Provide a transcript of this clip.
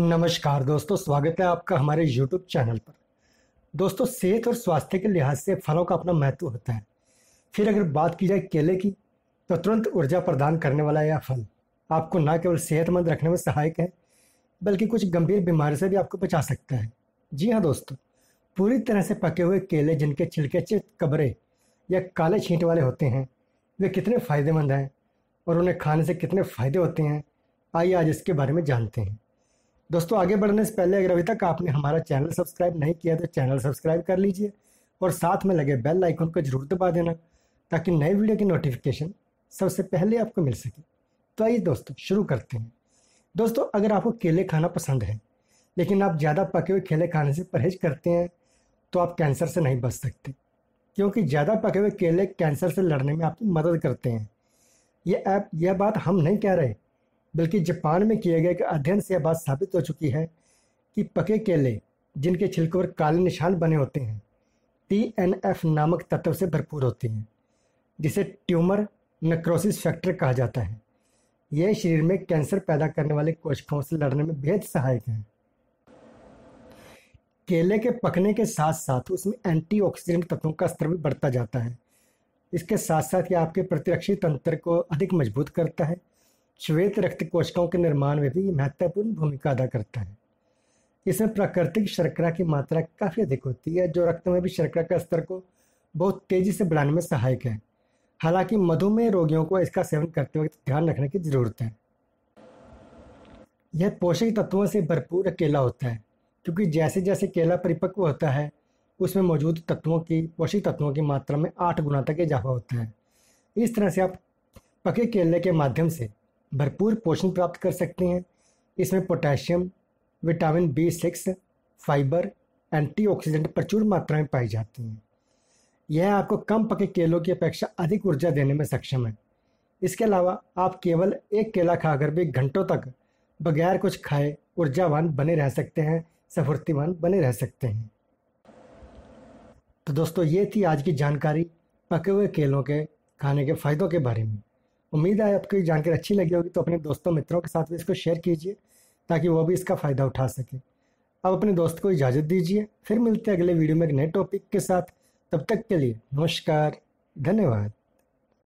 नमस्कार दोस्तों स्वागत है आपका हमारे YouTube चैनल पर दोस्तों सेहत और स्वास्थ्य के लिहाज से फलों का अपना महत्व होता है फिर अगर बात की जाए केले की तो तुरंत ऊर्जा प्रदान करने वाला यह फल आपको ना केवल सेहतमंद रखने में सहायक है बल्कि कुछ गंभीर बीमारी से भी आपको बचा सकता है जी हाँ दोस्तों पूरी तरह से पके हुए केले जिनके छिलके कबरे या काले छींट वाले होते हैं वे कितने फ़ायदेमंद हैं और उन्हें खाने से कितने फ़ायदे होते हैं आइए आज इसके बारे में जानते हैं दोस्तों आगे बढ़ने से पहले अगर अभी तक आपने हमारा चैनल सब्सक्राइब नहीं किया तो चैनल सब्सक्राइब कर लीजिए और साथ में लगे बेल आइकन को जरूर दबा देना ताकि नए वीडियो की नोटिफिकेशन सबसे पहले आपको मिल सके तो आइए दोस्तों शुरू करते हैं दोस्तों अगर आपको केले खाना पसंद है लेकिन आप ज़्यादा पके हुए केले खाने से परहेज करते हैं तो आप कैंसर से नहीं बच सकते क्योंकि ज़्यादा पके हुए केले कैंसर से लड़ने में आपकी मदद करते हैं ये ऐप यह बात हम नहीं कह रहे बल्कि जापान में किए गए एक अध्ययन से यह बात साबित हो चुकी है कि पके केले जिनके छिलकों पर काले निशान बने होते हैं टी एन एफ नामक तत्व से भरपूर होते हैं जिसे ट्यूमर नक्रोसिस फैक्टर कहा जाता है यह शरीर में कैंसर पैदा करने वाले कोशिकाओं से लड़ने में बेहद सहायक है केले के पकने के साथ साथ उसमें एंटीऑक्सीडेंट तत्वों का स्तर भी बढ़ता जाता है इसके साथ साथ यह आपके प्रतिरक्षी तंत्र को अधिक मजबूत करता है श्वेत रक्त कोशिकाओं के निर्माण में भी महत्वपूर्ण भूमिका अदा करता है इसमें प्राकृतिक शर्करा की मात्रा काफ़ी अधिक होती है जो रक्त में भी शर्करा के स्तर को बहुत तेज़ी से बढ़ाने में सहायक है हालांकि मधुमेह रोगियों को इसका सेवन करते वक्त ध्यान रखने की ज़रूरत है यह पोषक तत्वों से भरपूर केला होता है क्योंकि जैसे जैसे केला परिपक्व होता है उसमें मौजूद तत्वों की पोषक तत्वों की मात्रा में आठ गुना तक इजाफा होता है इस तरह से आप पके केले के माध्यम से भरपूर पोषण प्राप्त कर सकते हैं इसमें potassium vitamin B six fibre antioxidant प्रचुर मात्रा में पाई जाती हैं यह आपको कम पके केलों की अपेक्षा अधिक ऊर्जा देने में सक्षम है इसके अलावा आप केवल एक केला खाकर भी घंटों तक बगैर कुछ खाए ऊर्जावान बने रह सकते हैं सफुर्तीवान बने रह सकते हैं तो दोस्तों ये थी आज की जानकारी पके हुए केलों के खाने के फ़ायदों के बारे में उम्मीद है आपको ये जानकर अच्छी लगी होगी तो अपने दोस्तों मित्रों के साथ भी इसको शेयर कीजिए ताकि वो भी इसका फ़ायदा उठा सके अब अपने दोस्त को इजाज़त दीजिए फिर मिलते हैं अगले वीडियो में एक नए टॉपिक के साथ तब तक के लिए नमस्कार धन्यवाद